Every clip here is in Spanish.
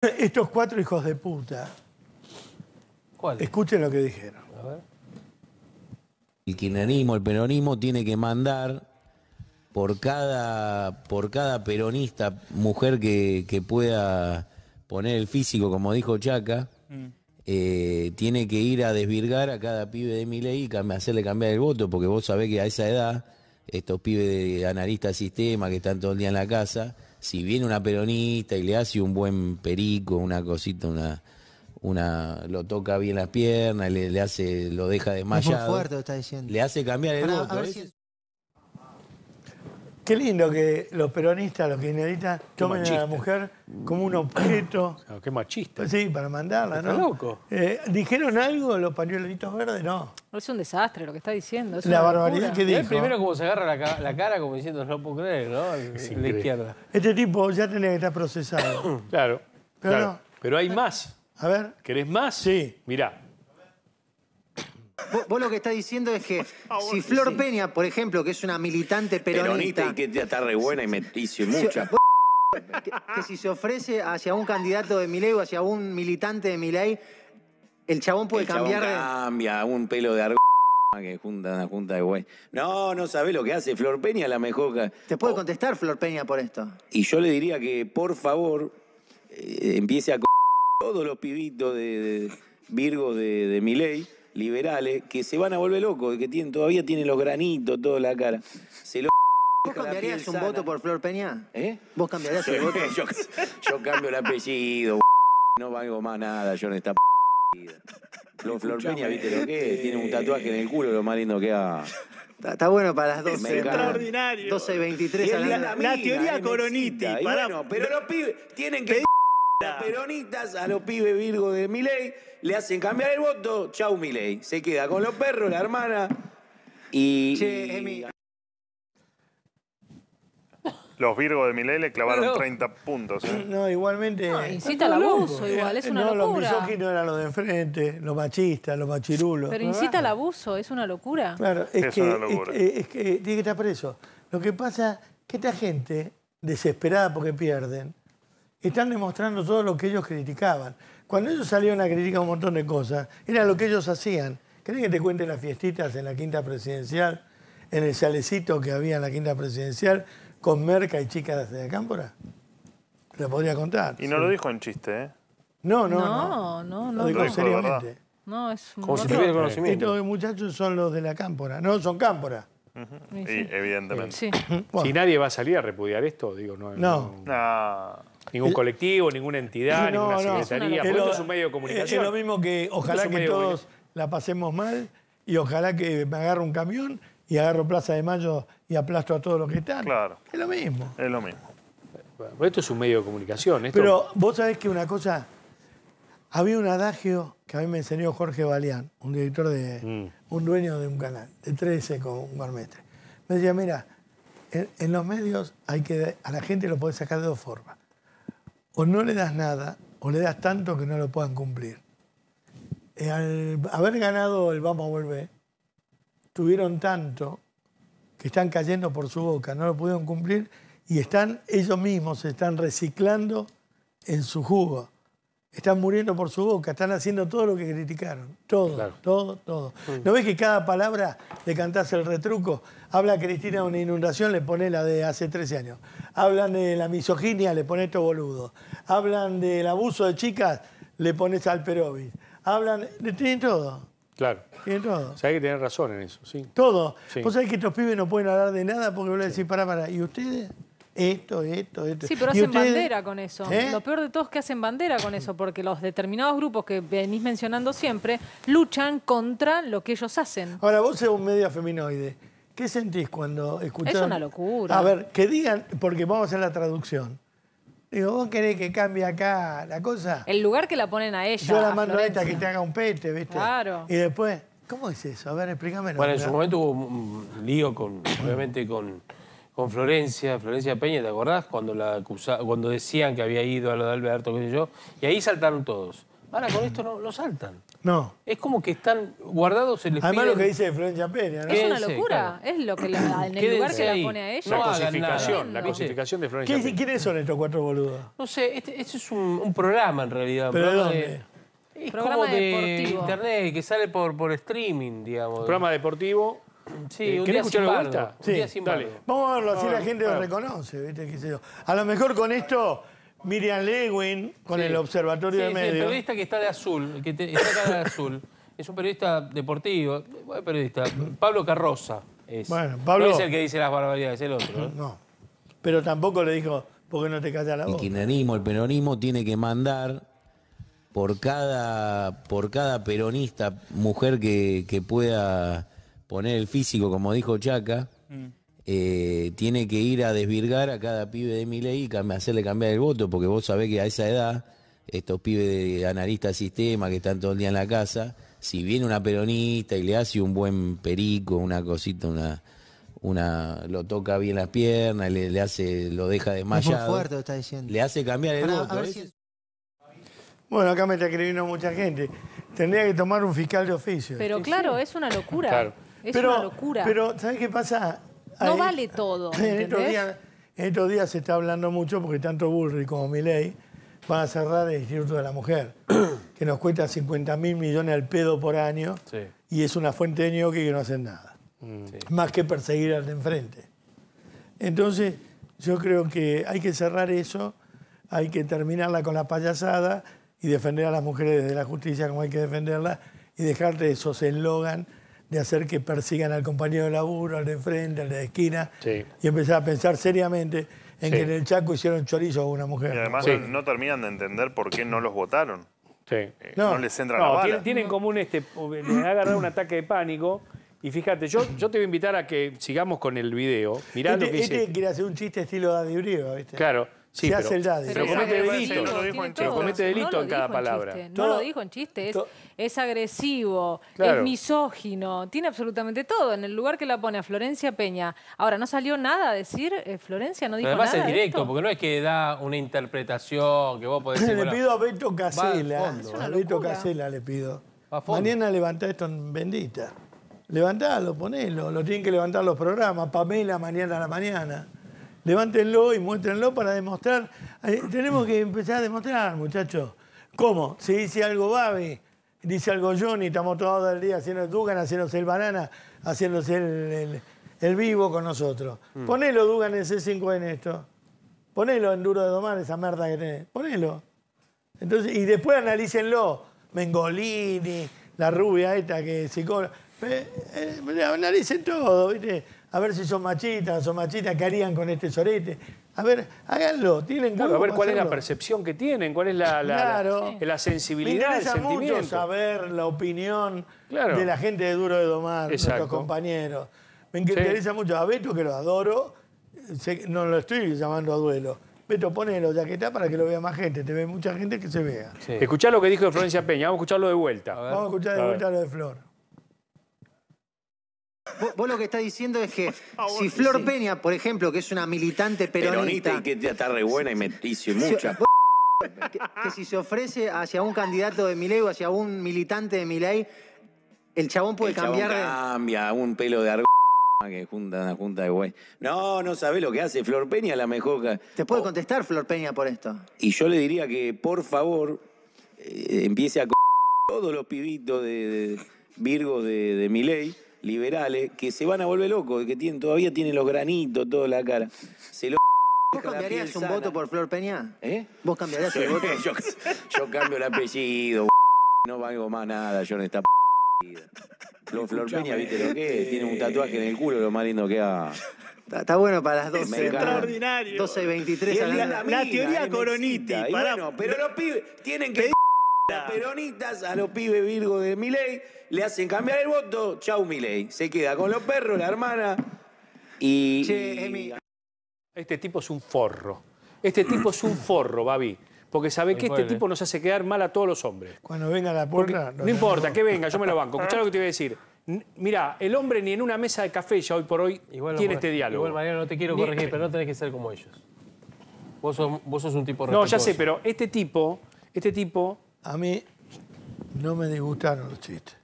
Estos cuatro hijos de puta. ¿Cuál? Escuchen lo que dijeron. El kirchnerismo, el peronismo tiene que mandar por cada, por cada peronista, mujer que, pueda poner el físico, como dijo Chaca, mm. eh, tiene que ir a desvirgar a cada pibe de mi ley y hacerle cambiar el voto, porque vos sabés que a esa edad, estos pibes de analistas sistema que están todo el día en la casa, si viene una peronista y le hace un buen perico, una cosita, una una lo toca bien las piernas, le, hace, lo deja desmayado. fuerte Le hace cambiar el Para, Qué lindo que los peronistas, los kirchneristas, tomen a la mujer como un objeto. qué machista. Sí, para mandarla, ¿no? Está loco. Eh, ¿Dijeron algo los pañuelitos verdes? No. Es un desastre lo que está diciendo. la barbaridad que dijo. primero como se agarra la, cara como diciendo, no puedo creer, ¿no? la izquierda. Este tipo ya tenía que estar procesado. claro. Pero, No. Pero hay más. A ver. ¿Querés más? Sí. Mirá vos, lo que estás diciendo es que si Flor Peña, por ejemplo, que es una militante peronista. peronista y que está re buena y me y mucha. que, si se ofrece hacia un candidato de Milei o hacia un militante de Milei, el chabón puede cambiar. Chabón cambia, un pelo de arg que junta una junta de güey. No, no sabe lo que hace Flor Peña, la mejor. Te puedo oh. contestar Flor Peña por esto. Y yo le diría que, por favor, eh, empiece a todos los pibitos de, Virgo de, de liberales que se van a volver locos, que tienen, todavía tienen los granitos, toda la cara. ¿Vos cambiarías un voto por Flor Peña? ¿Eh? ¿Vos cambiarías un voto? yo, yo, cambio el apellido, no valgo más nada yo en esta Flor, Flor Peña, ¿viste lo que es? Tiene un tatuaje en el culo, lo más lindo que ha. Está, bueno para las 12. Extraordinario. 12 y 23 la, teoría Coroniti. pero los pibes tienen que... Las peronitas a los pibes Virgo de Miley le hacen cambiar el voto, chau Miley. Se queda con los perros, la hermana y. Los Virgos de Milei le clavaron 30 puntos. ¿eh? No, igualmente. incita al abuso igual, es una no, los no eran los de enfrente, los machistas, los machirulos. Pero incita al abuso, es una locura. Claro, es, es que tiene que estar preso. Lo que pasa es que esta gente, desesperada porque pierden, están demostrando todo lo que ellos criticaban. Cuando ellos salieron a criticar un montón de cosas, era lo que ellos hacían. ¿Querés que te cuente las fiestitas en la quinta presidencial, en el chalecito que había en la quinta presidencial, con merca y chicas de la Cámpora? Te podría contar. Y no lo dijo en chiste, ¿eh? No, no, no. No, no, no. Lo dijo seriamente. No, es un Como si tuviera conocimiento. Estos muchachos son los de la Cámpora. No, son Cámpora. sí, evidentemente. Si nadie va a salir a repudiar esto, digo, no. No. no. Ningún colectivo, ninguna entidad, ninguna secretaría. es un medio de comunicación. Es lo mismo que ojalá que todos la pasemos mal y ojalá que me agarro un camión y agarro Plaza de Mayo y aplasto a todos los que están. Claro. Es lo mismo. Es lo mismo. esto es un medio de comunicación. Pero vos sabés que una cosa. Había un adagio que a mí me enseñó Jorge Baleán, un director de. Mm. un dueño de un canal, de 13 con un barmestre. Me decía, mira, en, en los medios hay que. a la gente lo podés sacar de dos formas o no le das nada, o le das tanto que no lo puedan cumplir. Eh, al haber ganado el vamos a volver, tuvieron tanto que están cayendo por su boca, no lo pudieron cumplir y están ellos mismos, se están reciclando en su jugo. Están muriendo por su boca, están haciendo todo lo que criticaron. Todo, todo, todo. Mm. ¿No ves que cada palabra le cantás el retruco? Habla Cristina de una inundación, le pone la de hace 13 años. Hablan de la misoginia, le pone esto boludo. Hablan del abuso de chicas, le pones al perovis. Hablan. Tienen todo. Claro. Tienen todo. O hay que tener razón en eso, sí. Todo. Vos sabés que estos pibes no pueden hablar de nada porque vos a decir pará, para. ¿Y ustedes? esto, esto, esto. Sí, pero hacen bandera con eso. ¿eh? Lo peor de todo es que hacen bandera con eso, porque los determinados grupos que venís mencionando siempre luchan contra lo que ellos hacen. Ahora, vos sos medio feminoide. ¿Qué sentís cuando escuchás? Es una locura. A ver, que digan, porque vamos a hacer la traducción. Digo, ¿vos querés que cambie acá la cosa? El lugar que la ponen a ella. Yo la mando a, esta que te haga un pete, ¿viste? Claro. Y después, ¿cómo es eso? A ver, explícamelo. Bueno, en su momento hubo un lío con, obviamente, con con Florencia, Florencia Peña, ¿te acordás? Cuando, la cuando decían que había ido a lo de Alberto, qué sé yo, y ahí saltaron todos. Ahora con esto no, lo saltan. No. Es como que están guardados en el Además lo que dice Florencia Peña, ¿no? Es una locura. Es lo que la, en el lugar que la pone a ella. La cosificación, la cosificación de Florencia Peña. ¿Quiénes son estos cuatro boludos? No sé, este, este es un, programa en realidad. ¿Pero programa de dónde? Es programa como de internet, que sale por, por streaming, digamos. Un programa deportivo Sí, eh, un día sin dale. Vamos a verlo, así la ah, gente lo ah. reconoce. A lo mejor con esto, Miriam Lewin, con el Observatorio de Medios... el periodista que está de azul, que está acá de azul, es un periodista deportivo, buen periodista, Pablo Carroza es. es el que dice las barbaridades, el otro. ¿eh? No, pero tampoco le dijo, ¿por qué no te callas la voz? El kirchnerismo, el peronismo tiene que mandar por cada, por cada peronista, mujer que pueda poner el físico, como dijo Chaca, mm. eh, tiene que ir a desvirgar a cada pibe de mi ley y hacerle cambiar el voto, porque vos sabés que a esa edad, estos pibes de analista sistema que están todo el día en la casa, si viene una peronista y le hace un buen perico, una cosita, una una lo toca bien las piernas, le, hace, lo deja desmayado. Es Le hace cambiar el voto. ¿eh? Bueno, acá me está escribiendo mucha gente. Tendría que tomar un fiscal de oficio. Pero claro, es una locura. Claro. Es una locura. Pero, ¿sabes qué pasa? no vale todo. En estos, días, en estos, días, se está hablando mucho porque tanto Bullrich como Miley van a cerrar el Instituto de la Mujer, que nos cuesta 50 mil millones al pedo por año y es una fuente de ñoque que no hacen nada. Mm. Más que perseguir al de enfrente. Entonces, yo creo que hay que cerrar eso, hay que terminarla con la payasada y defender a las mujeres desde la justicia como hay que defenderla y dejarte esos eslogan de hacer que persigan al compañero de laburo, al de frente, al de esquina. Y empezar a pensar seriamente en que en el Chaco hicieron chorizo a una mujer. Y además no, terminan de entender por qué no los votaron. Eh, no. les entra no, la bala. Tienen, en común este, les ha agarrado un ataque de pánico. Y fíjate, yo, yo te voy a invitar a que sigamos con el video. Mirá este lo que Este quiere hacer un chiste estilo Daddy ¿viste? Claro. Sí, pero, comete delito. en cada palabra. no lo dijo en chiste. Es, agresivo, es misógino, tiene absolutamente todo. En el lugar que la pone a Florencia Peña. Ahora, ¿no salió nada a decir? Eh, Florencia no dijo nada. Además es directo, porque no es que da una interpretación que vos podés decir. le pido a Beto Casella. A Beto Casella le pido. Mañana levantá esto en bendita. Levantalo, ponelo. Lo tienen que levantar los programas. Pamela mañana a la mañana. Levántenlo y muéstrenlo para demostrar. Eh, tenemos que empezar a demostrar, muchachos. ¿Cómo? Si dice algo Babi, dice algo Johnny, estamos todo el día haciendo el Dugan, haciéndose el banana, haciéndose el, vivo con nosotros. Mm. Ponelo Dugan en C5 en esto. Ponelo en Duro de Domar, esa merda que tenés. Ponelo. Entonces, y después analícenlo. Mengolini, la rubia esta que se cobra. Eh, eh, analicen todo, ¿viste? a ver si son machitas, son machitas, ¿qué harían con este sorete? A ver, háganlo, tienen Claro, a ver cuál es la percepción que tienen, cuál es la, la, la, eh, sensibilidad, Me interesa mucho saber la opinión de la gente de Duro de Domar, de nuestros compañeros. Me interesa mucho a Beto, que lo adoro, no lo estoy llamando a duelo. Beto, ponelo, ya que está, para que lo vea más gente. Te ve mucha gente que se vea. Escuchá lo que dijo Florencia Peña, vamos a escucharlo de vuelta. vamos a escuchar de vuelta lo de Flor. Vos, lo que estás diciendo es que si Flor Peña, por ejemplo, que es una militante peronista... Peronista y que está re buena y me y mucha... que, si se ofrece hacia un candidato de Milei o hacia un militante de Milei, el chabón puede cambiar... Chabón cambia, un pelo de argo que junta una junta de güey. No, no sabés lo que hace Flor Peña, la mejor. Te puedo oh. contestar Flor Peña por esto. Y yo le diría que por favor eh, empiece a todos los pibitos de, Virgo de, de liberales que se van a volver locos, que tienen, todavía tienen los granitos, toda la cara. ¿Vos cambiarías un voto por Flor Peña? ¿Eh? ¿Vos cambiarías un voto? Yo, yo, cambio el apellido, no valgo más nada yo en esta p... Flor, Peña, ¿viste lo que es? Tiene un tatuaje en el culo, lo más lindo que ha... Está, bueno para las 12. Extraordinario. 12 y 23. la, teoría coroniti. pero los pibes tienen que... Las a los pibes Virgo de Miley le hacen cambiar el voto. Chau, Miley. Se queda con los perros, la hermana. Y. Este tipo es un forro. Este tipo es un forro, Babi. Porque sabe que este tipo nos hace quedar mal a todos los hombres. Cuando venga la porra. No importa, que venga, yo me lo banco. Escuchá lo que te voy a decir. Mirá, el hombre ni en una mesa de café ya hoy por hoy tiene este diálogo. Igual, Mariano, no te quiero corregir, pero no tenés que ser como ellos. Vos sos, un tipo No, ya sé, pero este tipo, este tipo a mí no me disgustaron los chistes.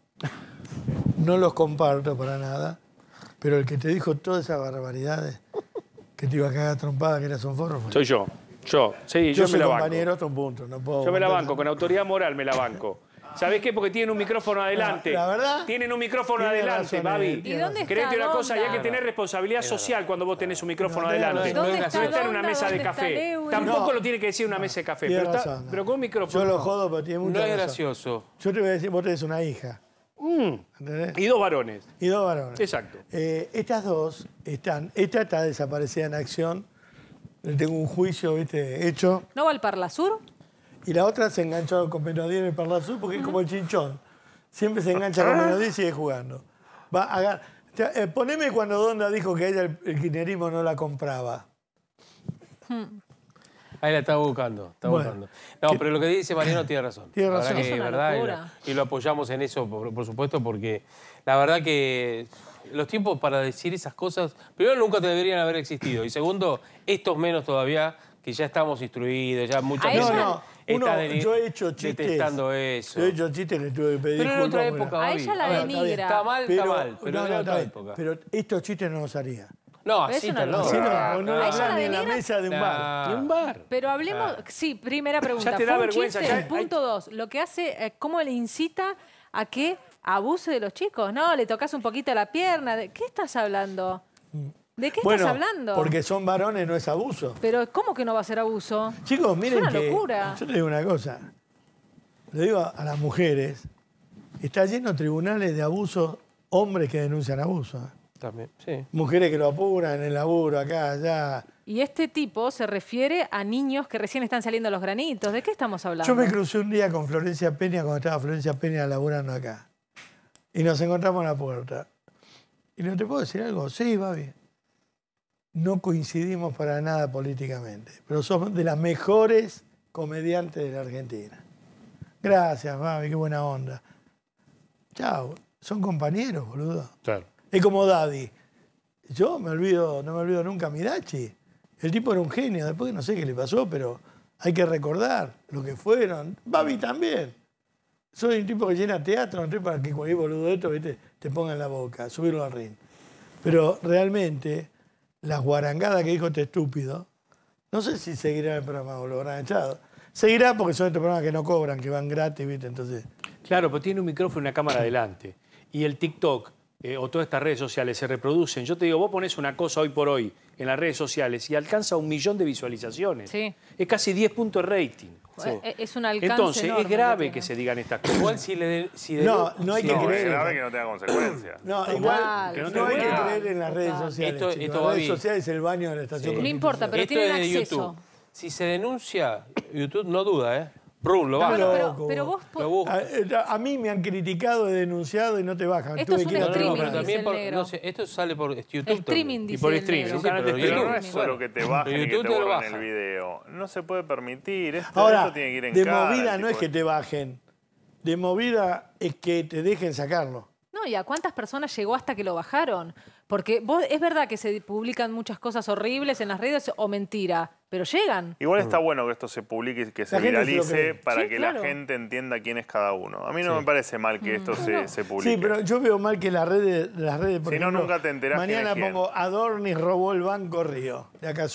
No los comparto para nada, pero el que te dijo todas esas barbaridades que te iba a cagar trompada, que eras un forro. Soy yo. Yo, sí, yo, me la banco. yo me la banco, con autoridad moral me la banco. ¿Sabés qué? Porque tienen un micrófono adelante. La, verdad. Tienen un micrófono adelante, Babi. Eh. ¿Y dónde está una cosa, ya que tener responsabilidad social cuando vos tenés un micrófono adelante. No está en una mesa de café. Tampoco lo tiene que decir una mesa de café. Pero con un micrófono. Yo lo jodo, pero tiene mucho. No es gracioso. Yo te voy a decir, vos tenés una hija. Mm. ¿Entendés? Y dos varones. Y dos varones. Exacto. Eh, estas dos están. Esta está desaparecida en acción. Le tengo un juicio, ¿viste? Hecho. ¿No va al Parlasur? Y la otra se enganchó con Menodí en el azul, porque es como el chinchón. Siempre se engancha con ah. Menodí y sigue jugando. Va eh, poneme cuando Donda dijo que ella el, el no la compraba. Hmm. Ahí la estaba buscando, No, pero lo que dice Mariano tiene razón. Tiene razón. verdad, y, lo, apoyamos en eso, por, supuesto, porque la verdad que los tiempos para decir esas cosas, primero nunca deberían haber existido. Y segundo, estos menos todavía, que ya estamos instruidos, ya muchas veces. No, no, uno, yo he hecho chistes. Detestando eso. Yo he hecho chistes tuve que pedir. Pero en otra época, A ella la denigra. Está mal, está mal. Pero en otra época. Pero estos chistes no los haría. No, así no, no. no, no, ni en la mesa de un bar. De un bar. Pero hablemos, sí, primera pregunta. Ya te da vergüenza. punto dos, lo que hace, eh, ¿cómo le incita a que abuse de los chicos? No, le tocas un poquito la pierna. ¿Qué estás hablando? Mm. ¿De qué estás hablando? Porque son varones, no es abuso. Pero ¿cómo que no va a ser abuso? Chicos, miren. Es una locura. Yo te digo una cosa. Le digo a las mujeres, está yendo tribunales de abuso, hombres que denuncian abuso. También, sí. Mujeres que lo apuran en el laburo, acá, allá. Y este tipo se refiere a niños que recién están saliendo los granitos. ¿De qué estamos hablando? Yo me crucé un día con Florencia Peña cuando estaba Florencia Peña laburando acá. Y nos encontramos en la puerta. Y no te puedo decir algo. Sí, va bien no coincidimos para nada políticamente, pero somos de las mejores comediantes de la Argentina. Gracias, mami, qué buena onda. Chao, son compañeros, boludo. Claro. Es como Daddy. Yo me olvido, no me olvido nunca a Mirachi. El tipo era un genio, después no sé qué le pasó, pero hay que recordar lo que fueron. Babi también. Soy un tipo que llena teatro, para que cualquier boludo de esto te ponga en la boca, subirlo al ring. Pero realmente las guarangadas que dijo este estúpido, no sé si seguirá el programa o lo habrán echado. Seguirá porque son estos programas que no cobran, que van gratis, ¿viste? Entonces. Claro, pero tiene un micrófono y una cámara adelante. Y el TikTok eh, o todas estas redes sociales se reproducen. Yo te digo, vos pones una cosa hoy por hoy en las redes sociales y alcanza un millón de visualizaciones. Es casi 10 puntos de rating. Eh, es un alcance Entonces, es grave que, se digan estas cosas. Igual si le... Si no, no hay que no, creer. que no tenga consecuencias. No, igual no, hay que creer en las redes sociales. Esto, esto las redes sociales es el baño de la estación. No importa, pero tienen acceso. Si se denuncia, YouTube no duda, ¿eh? lo Pero, vos... Eh, a, mí me han criticado, he denunciado y no te bajan. Esto es streaming, también por, no sé, esto sale por YouTube y por streaming. no es solo que te bajen y el video. No se puede permitir. Ahora, tiene que ir en de movida no es que te bajen. De movida es que te dejen sacarlo. No, ¿y a cuántas personas llegó hasta que lo bajaron? Porque vos, es verdad que se publican muchas cosas horribles en las redes o mentira pero llegan. Igual está mm. bueno que esto se publique y que se viralice para que la gente entienda quién es cada uno. A mí no me parece mal que mm. esto se, publique. Sí, pero yo veo mal que las redes, las redes Si no, nunca te enterás Mañana pongo Adornis robó el Banco Río, de acá